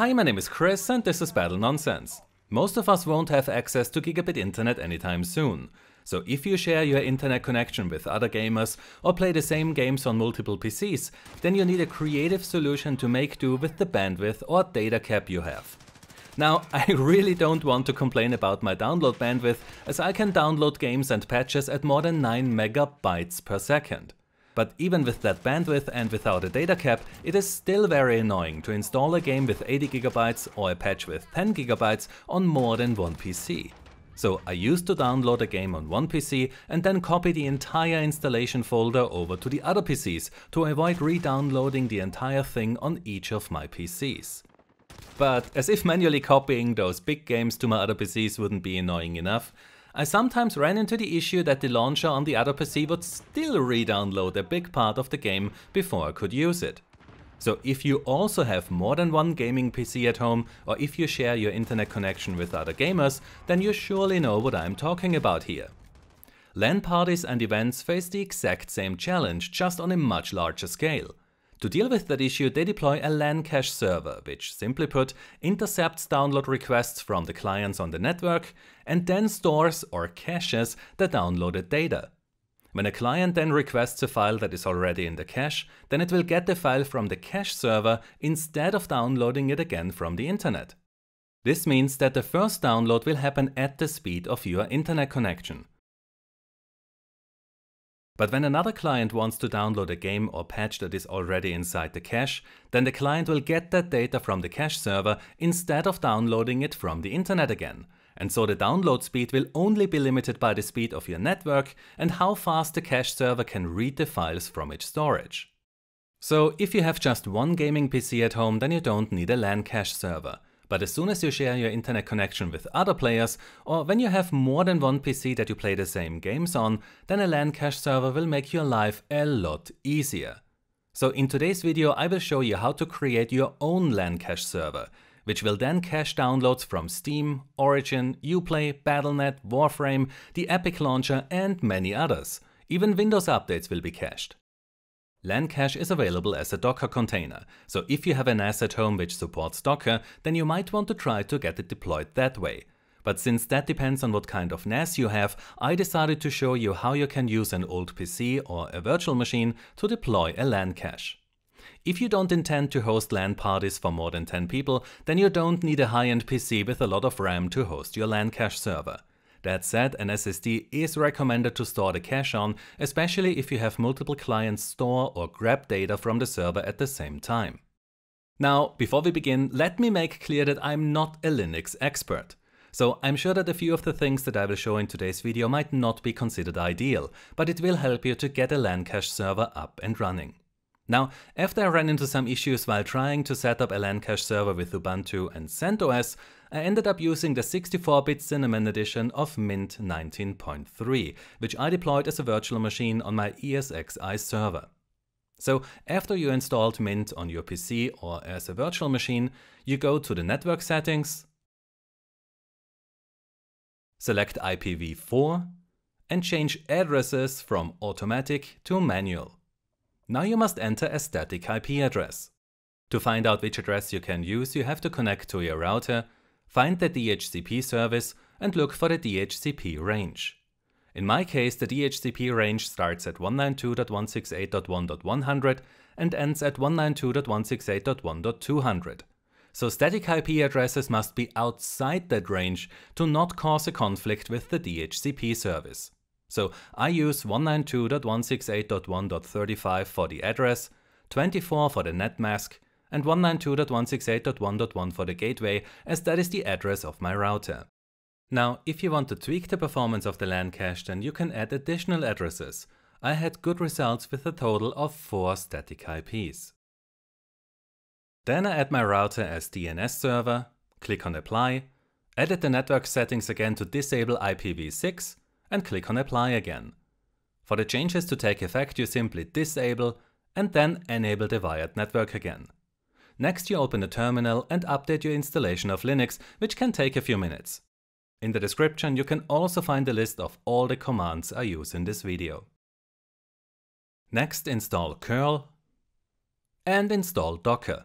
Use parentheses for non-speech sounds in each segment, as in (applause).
Hi, my name is Chris and this is Battle Nonsense. Most of us won't have access to gigabit internet anytime soon. So if you share your internet connection with other gamers or play the same games on multiple PCs, then you need a creative solution to make do with the bandwidth or data cap you have. Now, (laughs) I really don't want to complain about my download bandwidth, as I can download games and patches at more than 9 megabytes per second. But even with that bandwidth and without a data cap, it is still very annoying to install a game with 80GB or a patch with 10GB on more than one PC. So I used to download a game on one PC and then copy the entire installation folder over to the other PCs to avoid re-downloading the entire thing on each of my PCs. But as if manually copying those big games to my other PCs wouldn't be annoying enough, I sometimes ran into the issue that the launcher on the other PC would still re-download a big part of the game before I could use it. So if you also have more than one gaming PC at home, or if you share your internet connection with other gamers, then you surely know what I'm talking about here. LAN parties and events face the exact same challenge, just on a much larger scale. To deal with that issue, they deploy a LAN cache server, which simply put, intercepts download requests from the clients on the network and then stores or caches the downloaded data. When a client then requests a file that is already in the cache, then it will get the file from the cache server instead of downloading it again from the internet. This means that the first download will happen at the speed of your internet connection. But when another client wants to download a game or patch that is already inside the cache, then the client will get that data from the cache server instead of downloading it from the internet again. And so the download speed will only be limited by the speed of your network and how fast the cache server can read the files from its storage. So if you have just one gaming PC at home, then you don't need a LAN cache server. But as soon as you share your internet connection with other players, or when you have more than one PC that you play the same games on, then a LAN cache server will make your life a lot easier. So in today's video I will show you how to create your own LAN cache server, which will then cache downloads from Steam, Origin, Uplay, Battle.net, Warframe, the Epic Launcher and many others. Even Windows updates will be cached. LanCache is available as a Docker container, so if you have an NAS at home which supports Docker, then you might want to try to get it deployed that way. But since that depends on what kind of NAS you have, I decided to show you how you can use an old PC or a virtual machine to deploy a LAN cache. If you don't intend to host LAN parties for more than 10 people, then you don't need a high-end PC with a lot of RAM to host your LAN cache server. That said, an SSD is recommended to store the cache on, especially if you have multiple clients store or grab data from the server at the same time. Now, before we begin, let me make clear that I'm not a Linux expert. So I'm sure that a few of the things that I will show in today's video might not be considered ideal, but it will help you to get a LAN cache server up and running. Now, after I ran into some issues while trying to set up a LAN cache server with Ubuntu and CentOS, I uh, ended up using the 64-bit Cinnamon edition of Mint 19.3, which I deployed as a virtual machine on my ESXi server. So after you installed Mint on your PC or as a virtual machine, you go to the network settings, select IPv4 and change addresses from automatic to manual. Now you must enter a static IP address. To find out which address you can use, you have to connect to your router find the DHCP service and look for the DHCP range. In my case, the DHCP range starts at 192.168.1.100 and ends at 192.168.1.200. So static IP addresses must be outside that range to not cause a conflict with the DHCP service. So I use 192.168.1.35 for the address, 24 for the net mask, and 192.168.1.1 for the gateway, as that is the address of my router. Now, if you want to tweak the performance of the LAN cache, then you can add additional addresses. I had good results with a total of 4 static IPs. Then I add my router as DNS server, click on apply, edit the network settings again to disable IPv6 and click on apply again. For the changes to take effect you simply disable and then enable the wired network again. Next you open the terminal and update your installation of Linux, which can take a few minutes. In the description you can also find a list of all the commands I use in this video. Next install curl and install docker.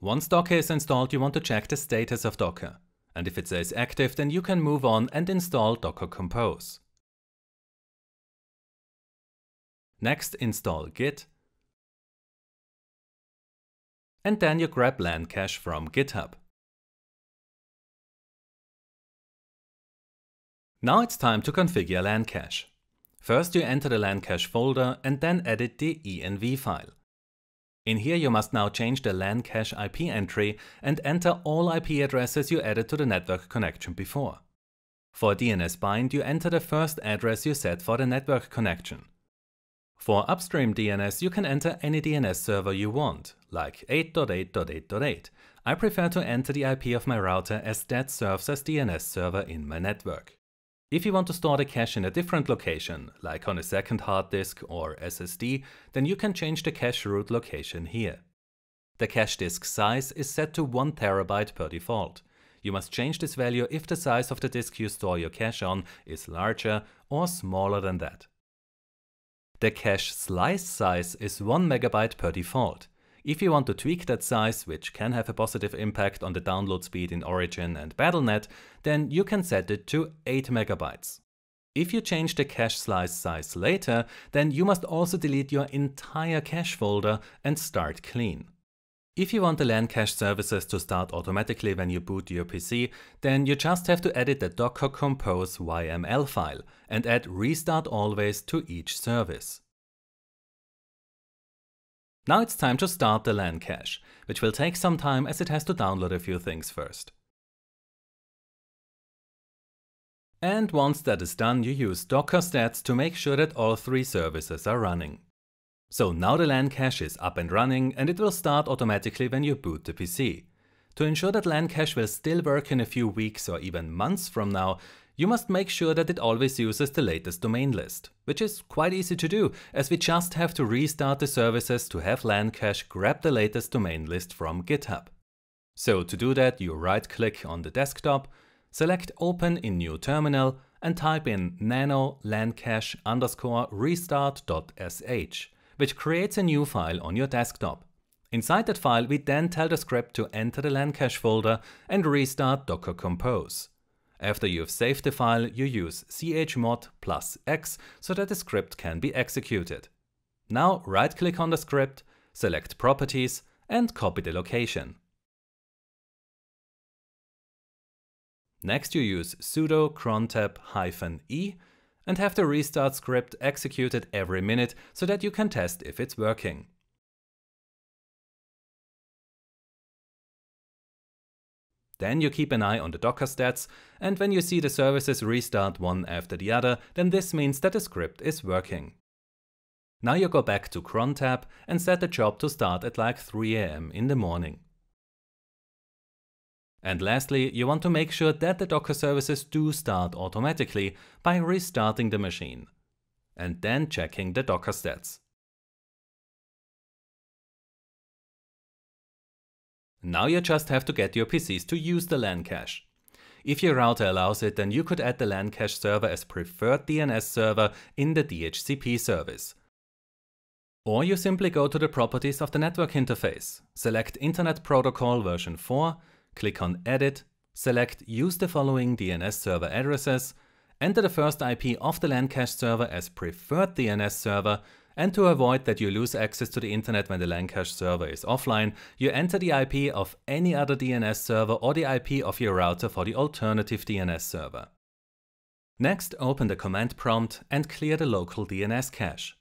Once Docker is installed, you want to check the status of Docker. And if it says active, then you can move on and install Docker Compose. Next, install Git. And then you grab LAN cache from GitHub. Now it's time to configure LAN cache. First you enter the LAN cache folder and then edit the env file. In here you must now change the LAN cache IP entry and enter all IP addresses you added to the network connection before. For DNS bind you enter the first address you set for the network connection. For upstream DNS, you can enter any DNS server you want, like 8.8.8.8. I prefer to enter the IP of my router as that serves as DNS server in my network. If you want to store the cache in a different location, like on a second hard disk or SSD, then you can change the cache root location here. The cache disk size is set to 1TB per default. You must change this value if the size of the disk you store your cache on is larger or smaller than that. The cache slice size is 1 megabyte per default. If you want to tweak that size, which can have a positive impact on the download speed in Origin and Battle.net, then you can set it to 8 megabytes. If you change the cache slice size later, then you must also delete your entire cache folder and start clean. If you want the LAN cache services to start automatically when you boot your PC, then you just have to edit the docker compose YML file and add restart always to each service. Now it's time to start the LAN cache, which will take some time as it has to download a few things first. And once that is done, you use docker stats to make sure that all three services are running. So now the LAN cache is up and running and it will start automatically when you boot the PC. To ensure that LAN cache will still work in a few weeks or even months from now, you must make sure that it always uses the latest domain list, which is quite easy to do, as we just have to restart the services to have LAN cache grab the latest domain list from GitHub. So to do that, you right-click on the desktop, select Open in New Terminal and type in nano lancache underscore restart.sh which creates a new file on your desktop. Inside that file, we then tell the script to enter the LAN cache folder and restart Docker Compose. After you've saved the file, you use chmod plus x so that the script can be executed. Now right-click on the script, select Properties and copy the location. Next you use sudo crontab-e and have the restart script executed every minute so that you can test if it's working. Then you keep an eye on the Docker stats, and when you see the services restart one after the other, then this means that the script is working. Now you go back to cron tab and set the job to start at like 3am in the morning. And lastly, you want to make sure that the Docker services do start automatically by restarting the machine. And then checking the Docker stats. Now you just have to get your PCs to use the LAN cache. If your router allows it, then you could add the LAN cache server as preferred DNS server in the DHCP service. Or you simply go to the properties of the network interface, select Internet Protocol version 4, click on Edit, select Use the following DNS server addresses, enter the first IP of the LAN cache server as preferred DNS server, and to avoid that you lose access to the internet when the LAN cache server is offline, you enter the IP of any other DNS server or the IP of your router for the alternative DNS server. Next, open the command prompt and clear the local DNS cache.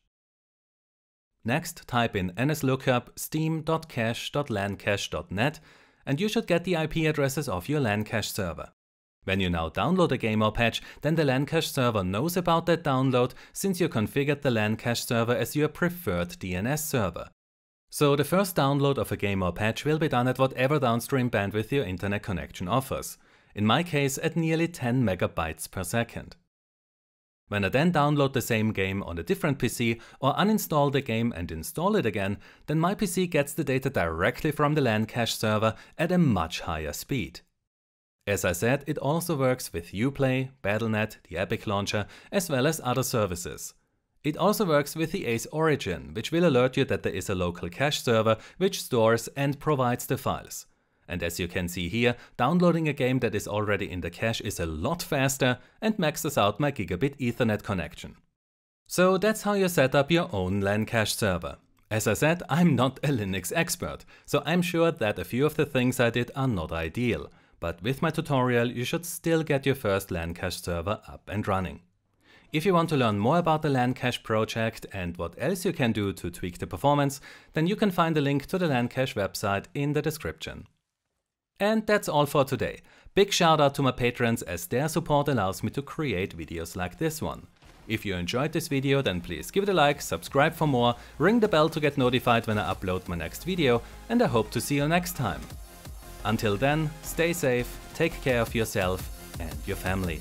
Next, type in nslookup steam.cache.lancache.net and you should get the IP addresses of your LAN cache server. When you now download a game or patch, then the LAN cache server knows about that download since you configured the LAN cache server as your preferred DNS server. So the first download of a game or patch will be done at whatever downstream bandwidth your internet connection offers. In my case at nearly 10 megabytes per second. When I then download the same game on a different PC or uninstall the game and install it again, then my PC gets the data directly from the LAN cache server at a much higher speed. As I said, it also works with Uplay, Battle.net, the Epic Launcher, as well as other services. It also works with the ACE origin, which will alert you that there is a local cache server which stores and provides the files. And as you can see here, downloading a game that is already in the cache is a lot faster and maxes out my gigabit ethernet connection. So that's how you set up your own LAN cache server. As I said, I'm not a Linux expert, so I'm sure that a few of the things I did are not ideal, but with my tutorial you should still get your first LAN cache server up and running. If you want to learn more about the LAN cache project and what else you can do to tweak the performance, then you can find a link to the LAN cache website in the description. And that's all for today. Big shout out to my patrons as their support allows me to create videos like this one. If you enjoyed this video then please give it a like, subscribe for more, ring the bell to get notified when I upload my next video and I hope to see you next time. Until then, stay safe, take care of yourself and your family.